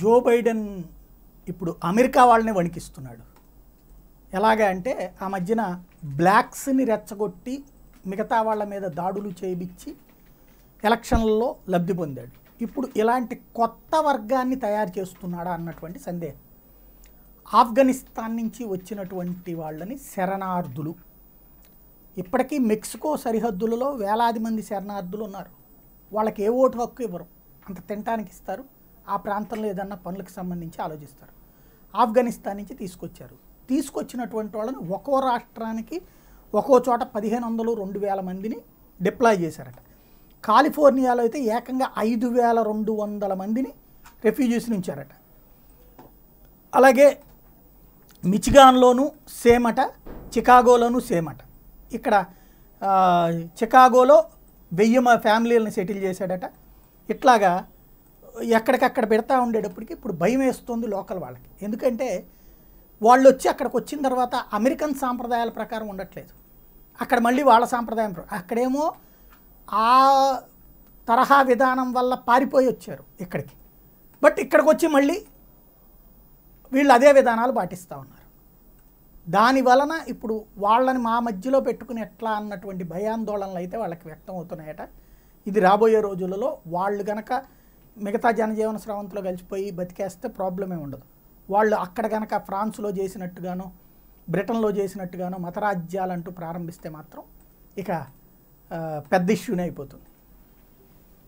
Joe Biden ఇప్పుడు America వాళ్ళనే వణికిస్తున్నాడు ఎలాగా అంటే ఆ మధ్యన బ్లాక్స్ని రెచ్చగొట్టి మిగతా వాళ్ళ మీద దాడులు చేయించి ఎలక్షన్లలో లబ్ధి పొందాడు ఇప్పుడు ఇలాంటి కొత్త వర్గాన్ని తయారు చేస్తున్నాడా అన్నటువంటి సందేహం ఆఫ్ఘనిస్తాన్ నుంచి వచ్చినటువంటి వాళ్ళని శరణార్థులు ఇప్పటికీ మెక్సికో సరిహద్దులలో వేలాది మంది శరణార్థులు ఉన్నారు వాళ్ళకి ఏ ఓటు హక్కు ఇవ్వరు అంత తినటానికి ఇస్తారు ఆ ప్రాంతంలో ఏదన్నా పనులకు సంబంధించి ఆలోచిస్తారు ఆఫ్ఘనిస్తాన్ నుంచి తీసుకొచ్చారు తీసుకొచ్చినటువంటి వాళ్ళని ఒక్కో రాష్ట్రానికి ఒక్కో చోట పదిహేను వందలు రెండు వేల మందిని డిప్లాయ్ చేశారట కాలిఫోర్నియాలో అయితే ఏకంగా ఐదు వేల రెండు వందల మందిని రెఫ్యూజీస్ నుంచారట అలాగే మిచిగాన్లోనూ సేమ్ అట చికాగోలోనూ సేమ్ అట ఇక్కడ చికాగోలో వెయ్యి ఫ్యామిలీలను సెటిల్ చేశాడట ఇట్లాగా ఎక్కడికక్కడ పెడతా ఉండేటప్పటికి ఇప్పుడు భయం వేస్తుంది లోకల్ వాళ్ళకి ఎందుకంటే వాళ్ళు వచ్చి అక్కడికి వచ్చిన తర్వాత అమెరికన్ సాంప్రదాయాల ప్రకారం ఉండట్లేదు అక్కడ మళ్ళీ వాళ్ళ సాంప్రదాయం అక్కడేమో ఆ తరహా విధానం వల్ల పారిపోయి వచ్చారు ఇక్కడికి బట్ ఇక్కడికి వచ్చి మళ్ళీ వీళ్ళు అదే విధానాలు పాటిస్తూ ఉన్నారు దాని వలన ఇప్పుడు వాళ్ళని మా మధ్యలో పెట్టుకుని ఎట్లా అన్నటువంటి భయాందోళనలు అయితే వాళ్ళకి వ్యక్తం అవుతున్నాయట ఇది రాబోయే రోజులలో వాళ్ళు కనుక మిగతా జనజీవన స్రావంతులు కలిసిపోయి బతికేస్తే ప్రాబ్లమే ఉండదు వాళ్ళు అక్కడ కనుక ఫ్రాన్స్లో చేసినట్టుగాను బ్రిటన్లో చేసినట్టుగాను మతరాజ్యాలంటూ ప్రారంభిస్తే మాత్రం ఇక పెద్ద ఇష్యూనే అయిపోతుంది